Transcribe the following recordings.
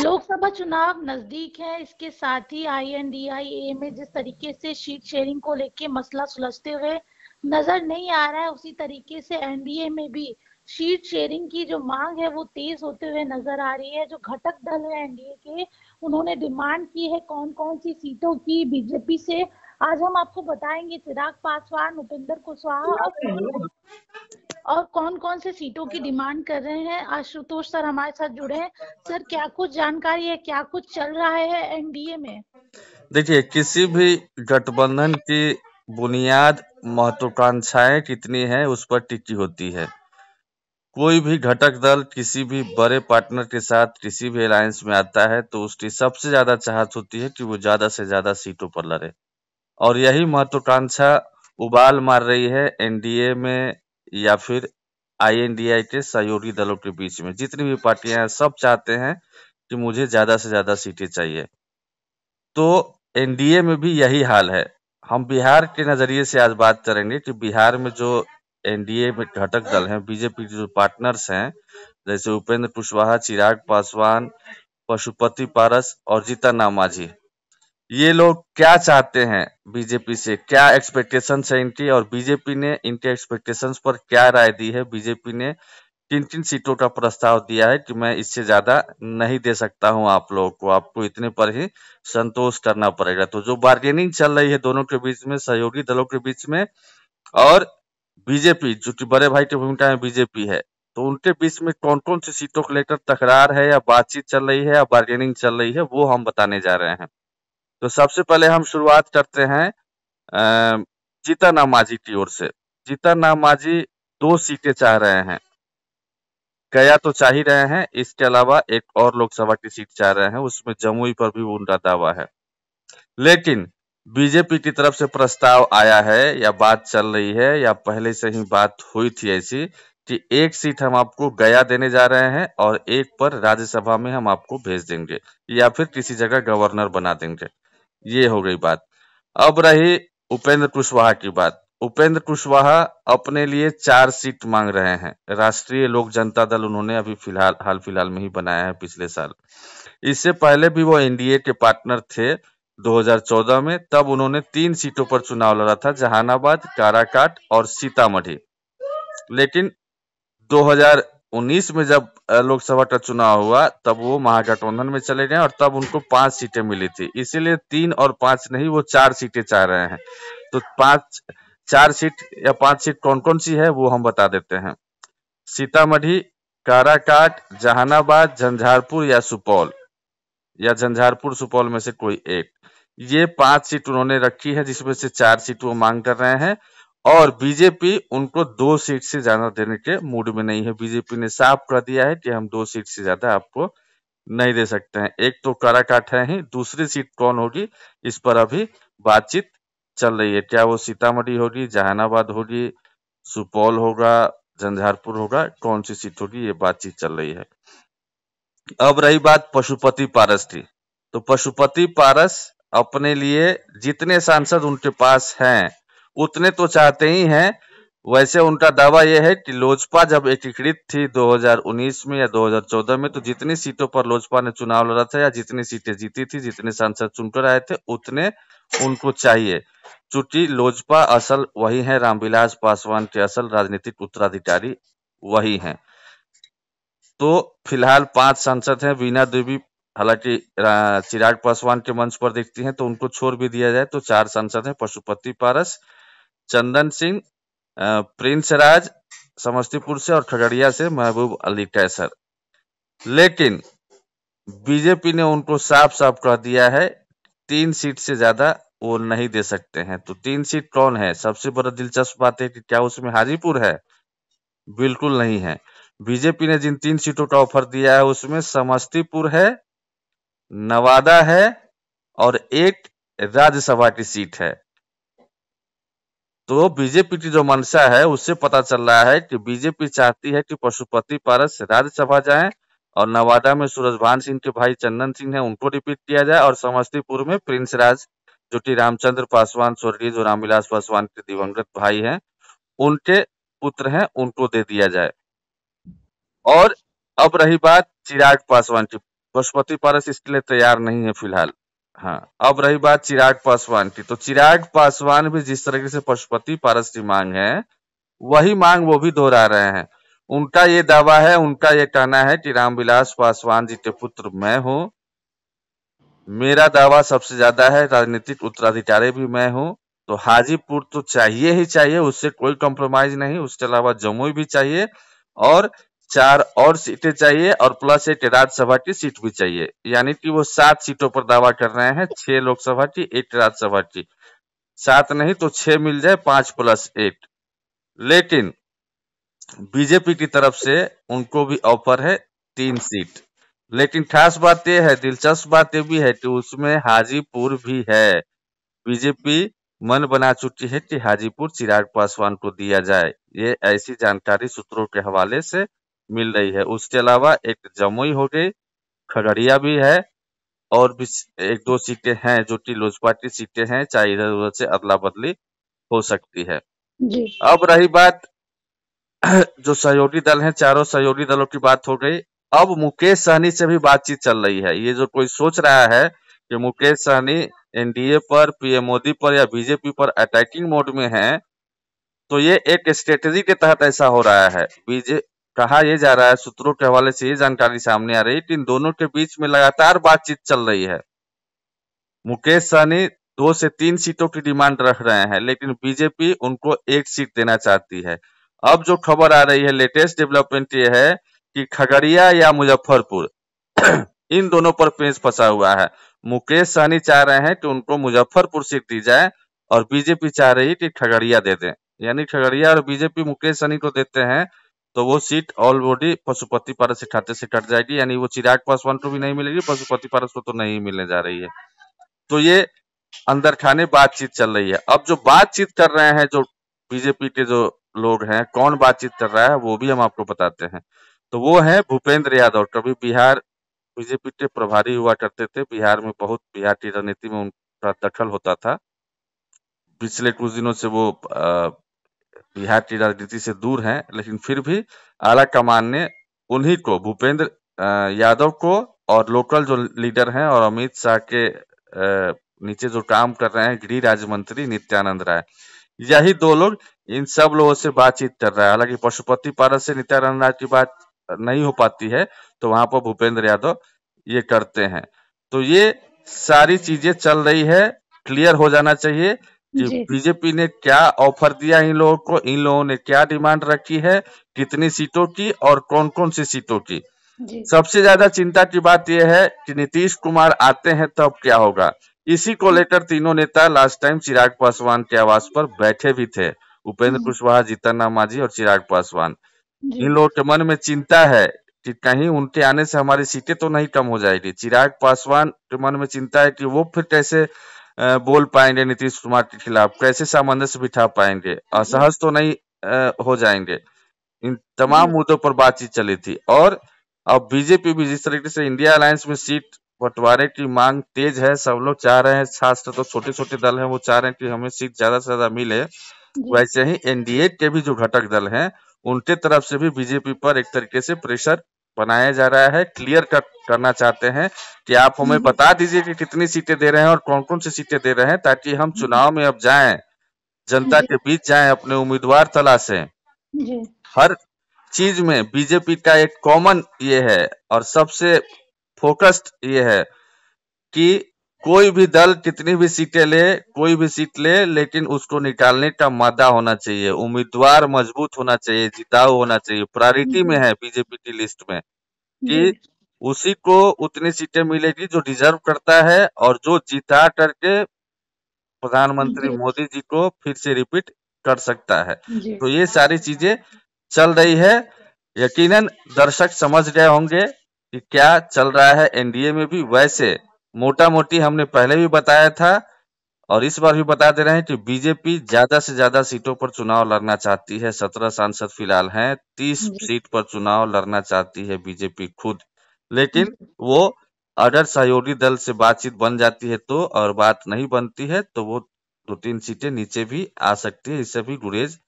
लोकसभा चुनाव नजदीक है इसके साथ ही आई एन डी आई ए में जिस तरीके से शीट शेयरिंग को लेके मसला सुलझते हुए नजर नहीं आ रहा है उसी तरीके से एनडीए में भी शीट शेयरिंग की जो मांग है वो तेज होते हुए नजर आ रही है जो घटक दल है एनडीए के उन्होंने डिमांड की है कौन कौन सी सीटों की बीजेपी से आज हम आपको बताएंगे चिराग पासवान उपेंद्र कुशवाहा और और कौन कौन से सीटों की डिमांड कर रहे हैं आशुतोष सर हमारे साथ जुड़े हैं सर क्या कुछ जानकारी है क्या कुछ चल रहा है एनडीए में देखिए किसी भी गठबंधन की बुनियाद महत्वाकांक्षाएं कितनी है उस पर टिकी होती है कोई भी घटक दल किसी भी बड़े पार्टनर के साथ किसी भी अलायंस में आता है तो उसकी सबसे ज्यादा चाहत होती है कि वो ज्यादा से ज्यादा सीटों पर लड़े और यही महत्वाकांक्षा उबाल मार रही है एनडीए में या फिर आई के सहयोगी दलों के बीच में जितनी भी पार्टियां हैं सब चाहते हैं कि मुझे ज्यादा से ज्यादा सीटें चाहिए तो एनडीए में भी यही हाल है हम बिहार के नजरिए से आज बात करेंगे कि बिहार में जो एनडीए में घटक दल हैं बीजेपी के जो पार्टनर्स हैं जैसे उपेंद्र कुशवाहा चिराग पासवान पशुपति पारस और जीता नामाझी मांझी ये लोग क्या चाहते हैं बीजेपी से क्या एक्सपेक्टेशन है इनकी और बीजेपी ने इनके एक्सपेक्टेशंस पर क्या राय दी है बीजेपी ने किन किन सीटों का प्रस्ताव दिया है कि मैं इससे ज्यादा नहीं दे सकता हूं आप लोगों को आपको इतने पर ही संतोष करना पड़ेगा तो जो बार्गेनिंग चल रही है दोनों के बीच में सहयोगी दलों के बीच में और बीजेपी जो कि बड़े भाई की भूमिका में बीजेपी है तो उनके बीच में कौन कौन सी सीटों को लेकर तकरार है या बातचीत चल रही है या बार्गेनिंग चल रही है वो हम बताने जा रहे हैं तो सबसे पहले हम शुरुआत करते हैं जीता माझी की ओर से जीता माझी दो सीटें चाह रहे हैं गया तो चाह ही रहे हैं इसके अलावा एक और लोकसभा की सीट चाह रहे हैं उसमें जमुई पर भी उनका दावा है लेकिन बीजेपी की तरफ से प्रस्ताव आया है या बात चल रही है या पहले से ही बात हुई थी ऐसी कि एक सीट हम आपको गया देने जा रहे हैं और एक पर राज्यसभा में हम आपको भेज देंगे या फिर किसी जगह गवर्नर बना देंगे ये हो गई बात अब रही उपेंद्र कुशवाहा की बात उपेंद्र कुशवाहा अपने लिए चार सीट मांग रहे हैं राष्ट्रीय लोक जनता दल उन्होंने अभी फिलहाल हाल फिलहाल में ही बनाया है पिछले साल इससे पहले भी वो एनडीए के पार्टनर थे 2014 में तब उन्होंने तीन सीटों पर चुनाव लड़ा था जहानाबाद काराकाट और सीतामढ़ी लेकिन उन्नीस में जब लोकसभा का चुनाव हुआ तब वो महागठबंधन में चले गए और तब उनको पांच सीटें मिली थी इसीलिए तीन और पांच नहीं वो चार सीटें चाह रहे हैं तो पांच चार सीट या पांच सीट कौन कौन सी है वो हम बता देते हैं सीतामढ़ी काराकाट जहानाबाद झंझारपुर या सुपौल या झंझारपुर सुपौल में से कोई एक ये पांच सीट उन्होंने रखी है जिसमें से चार सीट वो मांग कर रहे हैं और बीजेपी उनको दो सीट से ज्यादा देने के मूड में नहीं है बीजेपी ने साफ कर दिया है कि हम दो सीट से ज्यादा आपको नहीं दे सकते हैं एक तो काराकाट है ही दूसरी सीट कौन होगी इस पर अभी बातचीत चल रही है क्या वो सीतामढ़ी होगी जहानाबाद होगी सुपौल होगा झंझारपुर होगा कौन सी सीट होगी ये बातचीत चल रही है अब रही बात पशुपति पारस की तो पशुपति पारस अपने लिए जितने सांसद उनके पास हैं उतने तो चाहते ही हैं वैसे उनका दावा यह है कि लोजपा जब एकीकृत थी 2019 में या 2014 में तो जितनी सीटों पर लोजपा ने चुनाव लड़ा था या जितनी सीटें जीती थी जितने सांसद चुनकर आए थे उतने उनको चाहिए चूंकि लोजपा असल वही है रामविलास पासवान के असल राजनीतिक उत्तराधिकारी वही है तो फिलहाल पांच सांसद हैं वीना देवी हालांकि चिराग पासवान के मंच पर देखती हैं तो उनको छोड़ भी दिया जाए तो चार सांसद हैं पशुपति पारस चंदन सिंह प्रिंस राज समस्तीपुर से और खगड़िया से महबूब अली कैसर लेकिन बीजेपी ने उनको साफ साफ कह दिया है तीन सीट से ज्यादा वो नहीं दे सकते हैं तो तीन सीट कौन है सबसे बड़ा दिलचस्प बात है कि क्या उसमें हाजीपुर है बिल्कुल नहीं है बीजेपी ने जिन तीन सीटों का ऑफर दिया है उसमें समस्तीपुर है नवादा है और एक राज्यसभा की सीट है तो बीजेपी की जो मंशा है उससे पता चल रहा है कि बीजेपी चाहती है कि पशुपति पारस राज्यसभा जाए और नवादा में सूरजभान सिंह के भाई चंदन सिंह है उनको रिपीट किया जाए और समस्तीपुर में प्रिंस राज जो कि रामचंद्र पासवान स्वर्गीय जो रामविलास पासवान के दिवंगत भाई हैं उनके पुत्र हैं उनको दे दिया जाए और अब रही बात चिराग पासवान की पशुपति पारस इसके लिए तैयार नहीं है फिलहाल हाँ अब रही बात चिराग पासवान की तो चिराग पासवान भी जिस तरीके से पशुपति पारस की मांग है वही मांग वो भी दोहरा रहे हैं उनका ये दावा है उनका ये कहना है कि रामविलास पासवान जी के पुत्र मैं हूँ मेरा दावा सबसे ज्यादा है राजनीतिक उत्तराधिकारी भी मैं हूँ तो हाजीपुर तो चाहिए ही चाहिए उससे कोई कॉम्प्रोमाइज नहीं उसके अलावा जमुई भी चाहिए और चार और सीटें चाहिए और प्लस एक राज्यसभा की सीट भी चाहिए यानी कि वो सात सीटों पर दावा कर रहे हैं छह लोकसभा की एक राज्यसभा की सात नहीं तो छह मिल जाए पांच प्लस एट लेकिन बीजेपी की तरफ से उनको भी ऑफर है तीन सीट लेकिन खास बात यह है दिलचस्प बात यह भी है कि उसमें हाजीपुर भी है बीजेपी मन बना चुकी है कि हाजीपुर चिराग पासवान को दिया जाए ये ऐसी जानकारी सूत्रों के हवाले से मिल रही है उसके अलावा एक जमुई हो गई खगड़िया भी है और भी एक दो सीटें हैं जो कि लोजपा की सीटें हैं चाहे इधर उधर से अदला बदली हो सकती है जी। अब रही बात जो सहयोगी दल हैं चारों सहयोगी दलों की बात हो गई अब मुकेश सहनी से भी बातचीत चल रही है ये जो कोई सोच रहा है कि मुकेश सहनी एनडीए पर पीएम मोदी पर या बीजेपी पर अटैकिंग मोड में है तो ये एक स्ट्रेटेजी के तहत ऐसा हो रहा है बीजे कहा यह जा रहा है सूत्रों के हवाले से ये जानकारी सामने आ रही है कि इन दोनों के बीच में लगातार बातचीत चल रही है मुकेश सहनी दो से तीन सीटों की डिमांड रख रहे हैं लेकिन बीजेपी उनको एक सीट देना चाहती है अब जो खबर आ रही है लेटेस्ट डेवलपमेंट ये है कि खगड़िया या मुजफ्फरपुर इन दोनों पर पेंच फंसा हुआ है मुकेश सहनी चाह रहे हैं कि उनको मुजफ्फरपुर सीट दी जाए और बीजेपी चाह रही है कि खगड़िया दे दें यानी खगड़िया और बीजेपी मुकेश सहनी को देते हैं तो वो सीट ऑल बॉडी पशुपति पारस से ठटते से जाएगी यानी वो चिराग पासवान को भी नहीं मिलेगी पशुपति पारस को तो नहीं मिलने जा रही है तो ये अंदर खाने बातचीत चल रही है अब जो बातचीत कर रहे हैं जो बीजेपी के जो लोग हैं कौन बातचीत कर रहा है वो भी हम आपको बताते हैं तो वो है भूपेंद्र यादव कभी बिहार बीजेपी के प्रभारी हुआ करते थे बिहार में बहुत बिहार की रणनीति में उनका दखल होता था पिछले कुछ दिनों से वो बिहार की राजनीति से दूर हैं लेकिन फिर भी आला कमान ने उन्हीं को भूपेंद्र यादव को और लोकल जो लीडर हैं और अमित शाह के नीचे जो काम कर रहे हैं गृह राज्य मंत्री नित्यानंद राय यही दो लोग इन सब लोगों से बातचीत कर रहे हैं हालांकि पशुपति पारस से नित्यानंद राय की बात नहीं हो पाती है तो वहां पर भूपेंद्र यादव ये करते हैं तो ये सारी चीजें चल रही है क्लियर हो जाना चाहिए कि बीजेपी ने क्या ऑफर दिया इन लोगों को इन लोगों ने क्या डिमांड रखी है कितनी सीटों की और कौन कौन सी सीटों की सबसे ज्यादा चिंता की बात यह है कि नीतीश कुमार आते हैं तब क्या होगा इसी को लेकर तीनों नेता लास्ट टाइम चिराग पासवान के आवास पर बैठे भी थे उपेंद्र कुशवाहा जीतन राम मांझी और चिराग पासवान इन लोगों के मन में चिंता है कि कहीं उनके आने से हमारी सीटें तो नहीं कम हो जाएगी चिराग पासवान के मन में चिंता है कि वो फिर कैसे बोल पाएंगे नीतीश कुमार के खिलाफ कैसे सामंजस्य बिठा पाएंगे असहज तो नहीं हो जाएंगे इन तमाम हम्म। मुद्दों पर बातचीत चली थी और अब बीजेपी भी जिस तरीके से इंडिया अलायंस में सीट बंटवारे की मांग तेज है सब लोग चाह रहे हैं छात्र तो छोटे छोटे दल हैं वो चाह रहे हैं कि हमें सीट ज्यादा से ज्यादा मिले वैसे ही एनडीए के भी जो घटक दल हैं उनके तरफ से भी बीजेपी पर एक तरीके से प्रेशर बनाया जा रहा है क्लियर कट करना चाहते हैं कि आप हमें हम्म। बता दीजिए कि कितनी सीटें दे रहे हैं और कौन कौन सी सीटें दे रहे हैं ताकि हम हम्म। चुनाव में अब जाएं जनता के बीच जाएं अपने उम्मीदवार तलाशें हर चीज में बीजेपी का एक कॉमन ये है और सबसे फोकस्ड ये है कि कोई भी दल कितनी भी सीटें ले कोई भी सीट ले लेकिन उसको निकालने का मादा होना चाहिए उम्मीदवार मजबूत होना चाहिए जिताऊ होना चाहिए प्रायोरिटी में हम्म। है बीजेपी की लिस्ट में कि उसी को उतनी सीटें मिलेगी जो डिजर्व करता है और जो जीता करके प्रधानमंत्री मोदी जी को फिर से रिपीट कर सकता है तो ये सारी चीजें चल रही है यकीनन दर्शक समझ गए होंगे कि क्या चल रहा है एनडीए में भी वैसे मोटा मोटी हमने पहले भी बताया था और इस बार भी बता दे रहे हैं कि बीजेपी ज्यादा से ज्यादा सीटों पर चुनाव लड़ना चाहती है सत्रह सांसद फिलहाल हैं तीस सीट पर चुनाव लड़ना चाहती है बीजेपी खुद लेकिन वो अगर सहयोगी दल से बातचीत बन जाती है तो और बात नहीं बनती है तो वो दो तीन सीटें नीचे भी आ सकती है इससे भी गुरेज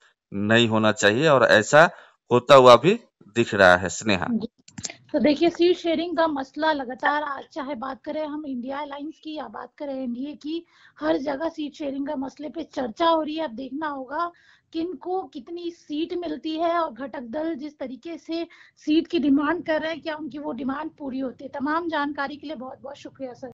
नहीं होना चाहिए और ऐसा होता हुआ भी दिख रहा है स्नेहा तो देखिए सीट शेयरिंग का मसला लगातार आज चाहे बात करें हम इंडिया एयरलाइंस की या बात करें एनडीए की हर जगह सीट शेयरिंग का मसले पे चर्चा हो रही है अब देखना होगा किनको कितनी सीट मिलती है और घटक दल जिस तरीके से सीट की डिमांड कर रहे हैं क्या उनकी वो डिमांड पूरी होती है तमाम जानकारी के लिए बहुत बहुत शुक्रिया सर